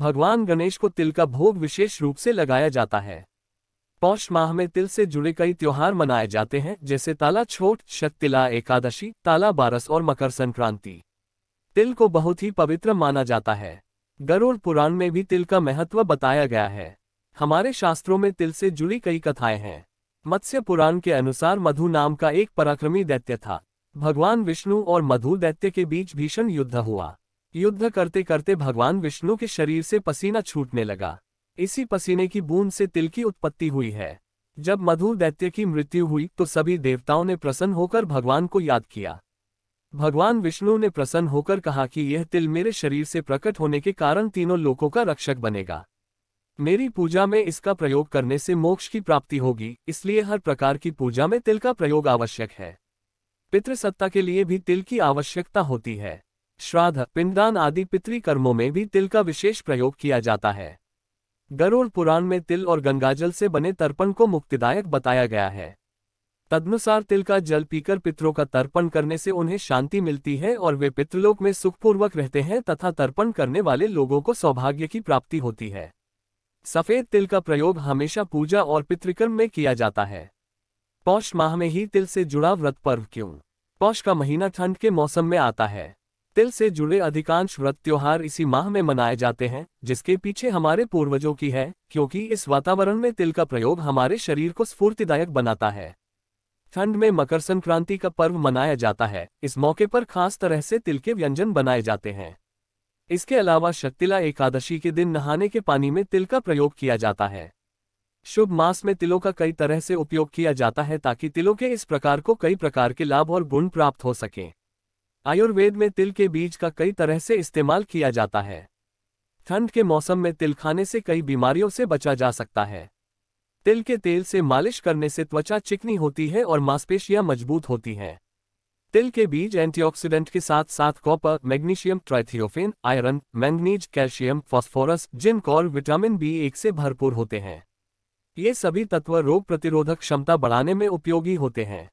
भगवान गणेश को तिल का भोग विशेष रूप से लगाया जाता है पौष माह में तिल से जुड़े कई त्योहार मनाए जाते हैं जैसे ताला छोट शत तिला एकादशी ताला बारस और मकर संक्रांति तिल को बहुत ही पवित्र माना जाता है गरुड़ पुराण में भी तिल का महत्व बताया गया है हमारे शास्त्रों में तिल से जुड़ी कई कथाएं हैं मत्स्य पुराण के अनुसार मधु नाम का एक पराक्रमी दैत्य था भगवान विष्णु और मधु दैत्य के बीच भीषण युद्ध हुआ युद्ध करते करते भगवान विष्णु के शरीर से पसीना छूटने लगा इसी पसीने की बूंद से तिल की उत्पत्ति हुई है जब मधु दैत्य की मृत्यु हुई तो सभी देवताओं ने प्रसन्न होकर भगवान को याद किया भगवान विष्णु ने प्रसन्न होकर कहा कि यह तिल मेरे शरीर से प्रकट होने के कारण तीनों लोकों का रक्षक बनेगा मेरी पूजा में इसका प्रयोग करने से मोक्ष की प्राप्ति होगी इसलिए हर प्रकार की पूजा में तिल का प्रयोग आवश्यक है पितृसत्ता के लिए भी तिल की आवश्यकता होती है श्राद्ध पिंडदान आदि पितृ कर्मों में भी तिल का विशेष प्रयोग किया जाता है गरुड़ पुराण में तिल और गंगाजल से बने तर्पण को मुक्तिदायक बताया गया है तदनुसार तिल का जल पीकर पितरों का तर्पण करने से उन्हें शांति मिलती है और वे पितृलोक में सुखपूर्वक रहते हैं तथा तर्पण करने वाले लोगों को सौभाग्य की प्राप्ति होती है सफेद तिल का प्रयोग हमेशा पूजा और पितृकर्म में किया जाता है पौष माह में ही तिल से जुड़ा व्रत पर्व क्यों पौष का महीना ठंड के मौसम में आता है तिल से जुड़े अधिकांश व्रत त्योहार इसी माह में मनाए जाते हैं जिसके पीछे हमारे पूर्वजों की है क्योंकि इस वातावरण में तिल का प्रयोग हमारे शरीर को स्फूर्तिदायक बनाता है ठंड में मकर संक्रांति का पर्व मनाया जाता है इस मौके पर खास तरह से तिल के व्यंजन बनाए जाते हैं इसके अलावा शक्तिला एकादशी के दिन नहाने के पानी में तिल का प्रयोग किया जाता है शुभ मास में तिलों का कई तरह से उपयोग किया जाता है ताकि तिलों के इस प्रकार को कई प्रकार के लाभ और गुण प्राप्त हो सकें आयुर्वेद में तिल के बीज का कई तरह से इस्तेमाल किया जाता है ठंड के मौसम में तिल खाने से कई बीमारियों से बचा जा सकता है तिल के तेल से मालिश करने से त्वचा चिकनी होती है और मांसपेशियां मजबूत होती हैं तिल के बीज एंटीऑक्सीडेंट के साथ साथ कॉपर मैग्नीशियम ट्राइथियोफिन iron manganese calcium phosphorus zinc और विटामिन बी एक से भरपूर होते हैं ये सभी तत्व रोग प्रतिरोधक क्षमता बढ़ाने में उपयोगी होते हैं